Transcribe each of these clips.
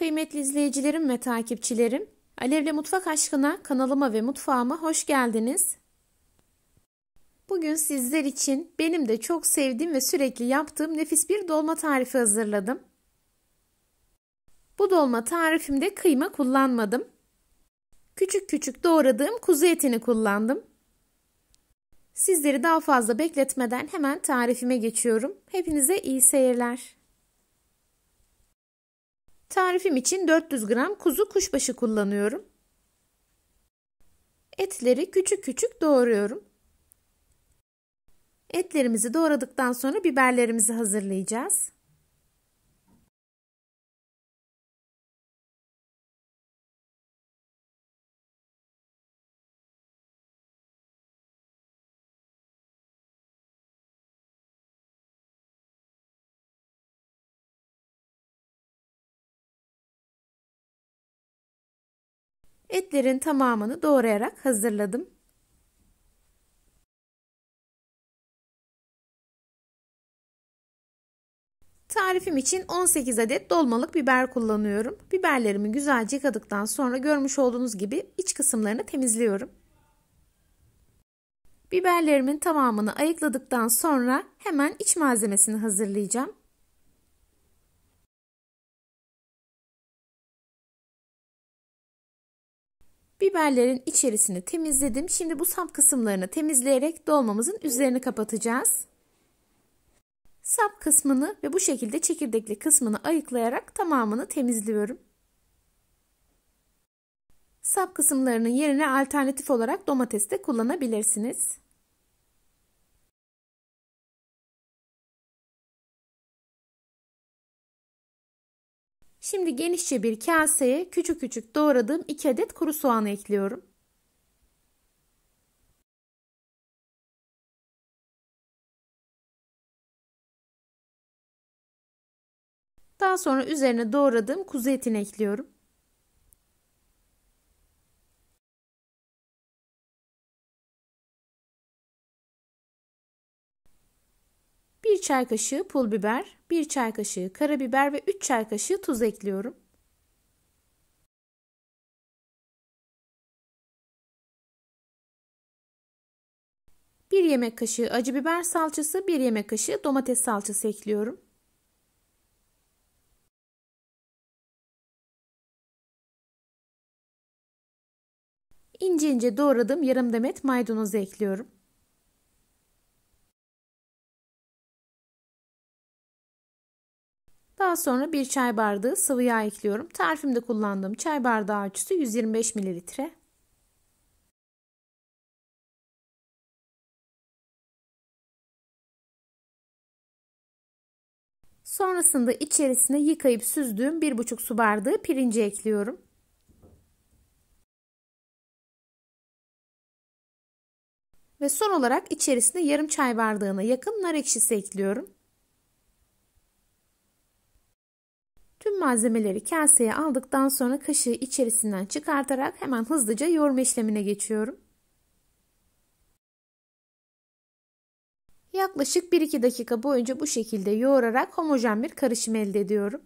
Kıymetli izleyicilerim ve takipçilerim, Alevle Mutfak Aşkına kanalıma ve mutfağıma hoş geldiniz. Bugün sizler için benim de çok sevdiğim ve sürekli yaptığım nefis bir dolma tarifi hazırladım. Bu dolma tarifimde kıyma kullanmadım. Küçük küçük doğradığım kuzu etini kullandım. Sizleri daha fazla bekletmeden hemen tarifime geçiyorum. Hepinize iyi seyirler. Tarifim için 400 gram kuzu kuşbaşı kullanıyorum. Etleri küçük küçük doğruyorum. Etlerimizi doğradıktan sonra biberlerimizi hazırlayacağız. Etlerin tamamını doğrayarak hazırladım. Tarifim için 18 adet dolmalık biber kullanıyorum. Biberlerimi güzelce yıkadıktan sonra görmüş olduğunuz gibi iç kısımlarını temizliyorum. Biberlerimin tamamını ayıkladıktan sonra hemen iç malzemesini hazırlayacağım. Biberlerin içerisini temizledim. Şimdi bu sap kısımlarını temizleyerek dolmamızın üzerini kapatacağız. Sap kısmını ve bu şekilde çekirdekli kısmını ayıklayarak tamamını temizliyorum. Sap kısımlarının yerine alternatif olarak domates de kullanabilirsiniz. Şimdi genişçe bir kaseye küçük küçük doğradığım 2 adet kuru soğan ekliyorum. Daha sonra üzerine doğradığım kuzu etini ekliyorum. 1 çay kaşığı pul biber, 1 çay kaşığı karabiber ve 3 çay kaşığı tuz ekliyorum. Bir yemek kaşığı acı biber salçası, bir yemek kaşığı domates salçası ekliyorum. İnce ince doğradığım yarım demet maydanozu ekliyorum. Daha sonra bir çay bardağı sıvı yağ ekliyorum. Tarifimde kullandığım çay bardağı ölçüsü 125 mililitre. Sonrasında içerisine yıkayıp süzdüğüm 1,5 su bardağı pirinci ekliyorum. Ve son olarak içerisine yarım çay bardağına yakın nar ekşisi ekliyorum. malzemeleri kaseye aldıktan sonra kaşığı içerisinden çıkartarak hemen hızlıca yoğurma işlemine geçiyorum. Yaklaşık 1-2 dakika boyunca bu şekilde yoğurarak homojen bir karışım elde ediyorum.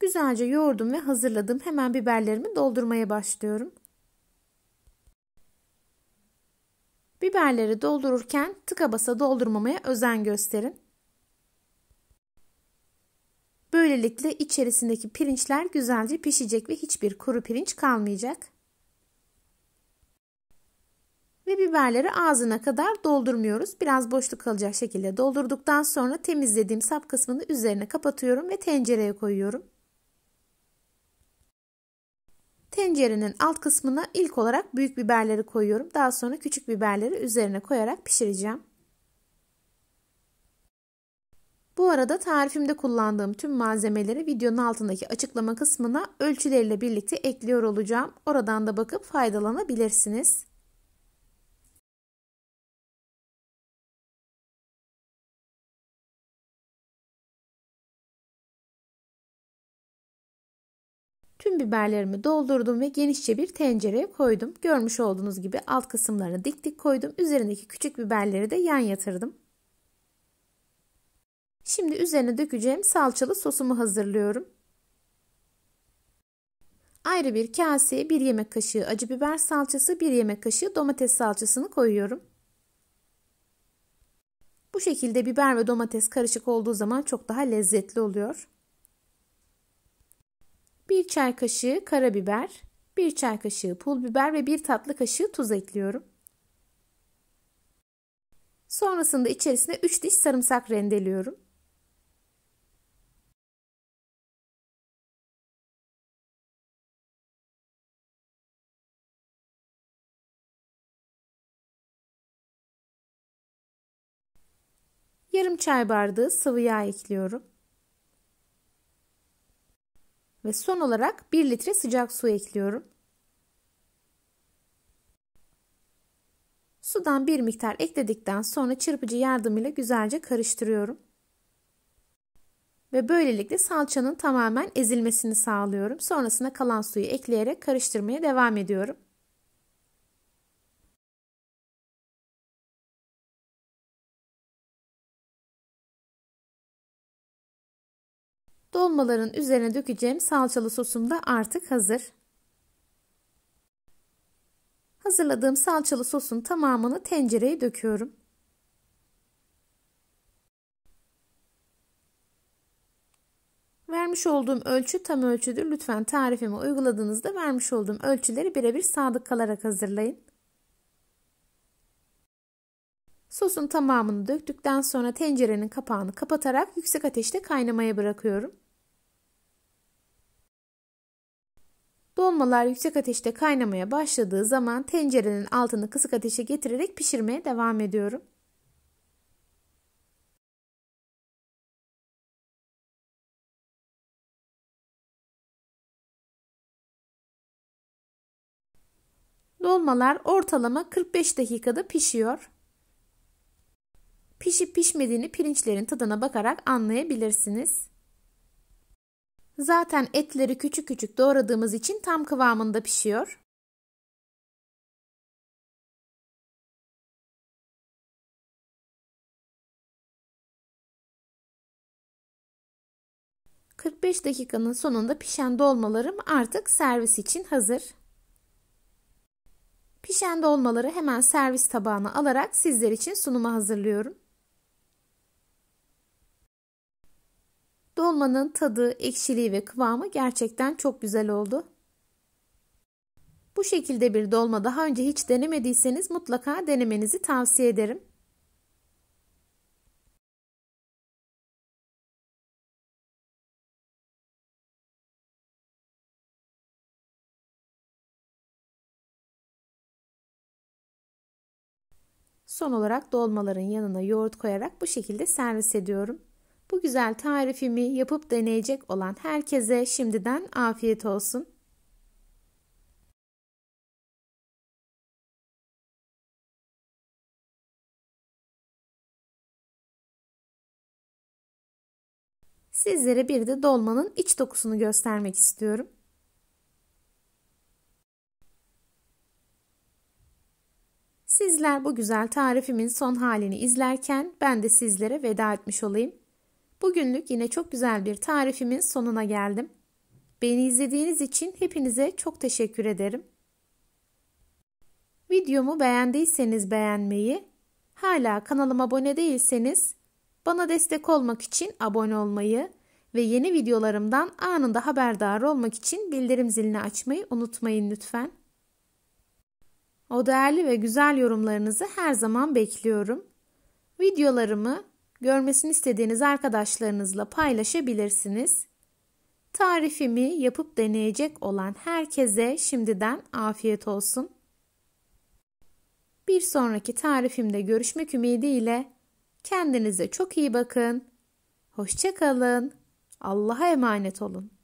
Güzelce yoğurdum ve hazırladım. Hemen biberlerimi doldurmaya başlıyorum. Biberleri doldururken tıka basa doldurmamaya özen gösterin. Böylelikle içerisindeki pirinçler güzelce pişecek ve hiçbir kuru pirinç kalmayacak. Ve biberleri ağzına kadar doldurmuyoruz. Biraz boşluk kalacak şekilde doldurduktan sonra temizlediğim sap kısmını üzerine kapatıyorum ve tencereye koyuyorum. Tencerenin alt kısmına ilk olarak büyük biberleri koyuyorum. Daha sonra küçük biberleri üzerine koyarak pişireceğim. Bu arada tarifimde kullandığım tüm malzemeleri videonun altındaki açıklama kısmına ölçüleriyle birlikte ekliyor olacağım. Oradan da bakıp faydalanabilirsiniz. Tüm biberlerimi doldurdum ve genişçe bir tencereye koydum. Görmüş olduğunuz gibi alt kısımlarını dik dik koydum. Üzerindeki küçük biberleri de yan yatırdım. Şimdi üzerine dökeceğim salçalı sosumu hazırlıyorum. Ayrı bir kaseye 1 yemek kaşığı acı biber salçası, 1 yemek kaşığı domates salçasını koyuyorum. Bu şekilde biber ve domates karışık olduğu zaman çok daha lezzetli oluyor. 1 çay kaşığı karabiber, 1 çay kaşığı pul biber ve 1 tatlı kaşığı tuz ekliyorum. Sonrasında içerisine 3 diş sarımsak rendeliyorum. Yarım çay bardağı sıvı yağ ekliyorum. Ve son olarak 1 litre sıcak su ekliyorum. Sudan bir miktar ekledikten sonra çırpıcı yardımıyla güzelce karıştırıyorum. Ve böylelikle salçanın tamamen ezilmesini sağlıyorum. Sonrasında kalan suyu ekleyerek karıştırmaya devam ediyorum. dolmaların üzerine dökeceğim salçalı sosum da artık hazır. Hazırladığım salçalı sosun tamamını tencereye döküyorum. Vermiş olduğum ölçü tam ölçüdür. Lütfen tarifimi uyguladığınızda vermiş olduğum ölçüleri birebir sadık kalarak hazırlayın. Sosun tamamını döktükten sonra tencerenin kapağını kapatarak yüksek ateşte kaynamaya bırakıyorum. Dolmalar yüksek ateşte kaynamaya başladığı zaman tencerenin altını kısık ateşe getirerek pişirmeye devam ediyorum. Dolmalar ortalama 45 dakikada pişiyor. Pişip pişmediğini pirinçlerin tadına bakarak anlayabilirsiniz. Zaten etleri küçük küçük doğradığımız için tam kıvamında pişiyor. ...45 dakikanın sonunda pişen dolmalarım artık servis için hazır. Pişen dolmaları hemen servis tabağına alarak sizler için sunuma hazırlıyorum. Dolmanın tadı, ekşiliği ve kıvamı gerçekten çok güzel oldu. Bu şekilde bir dolma daha önce hiç denemediyseniz mutlaka denemenizi tavsiye ederim. Son olarak dolmaların yanına yoğurt koyarak bu şekilde servis ediyorum. Bu güzel tarifimi yapıp deneyecek olan herkese şimdiden afiyet olsun. Sizlere bir de dolmanın iç dokusunu göstermek istiyorum. Sizler bu güzel tarifimin son halini izlerken ben de sizlere veda etmiş olayım. Bugünlük yine çok güzel bir tarifimin sonuna geldim. Beni izlediğiniz için hepinize çok teşekkür ederim. Videomu beğendiyseniz beğenmeyi, hala kanalıma abone değilseniz bana destek olmak için abone olmayı ve yeni videolarımdan anında haberdar olmak için bildirim zilini açmayı unutmayın lütfen. O değerli ve güzel yorumlarınızı her zaman bekliyorum. Videolarımı görmesini istediğiniz arkadaşlarınızla paylaşabilirsiniz. Tarifimi yapıp deneyecek olan herkese şimdiden afiyet olsun. Bir sonraki tarifimde görüşmek ümidiyle kendinize çok iyi bakın. Hoşçakalın. Allah'a emanet olun.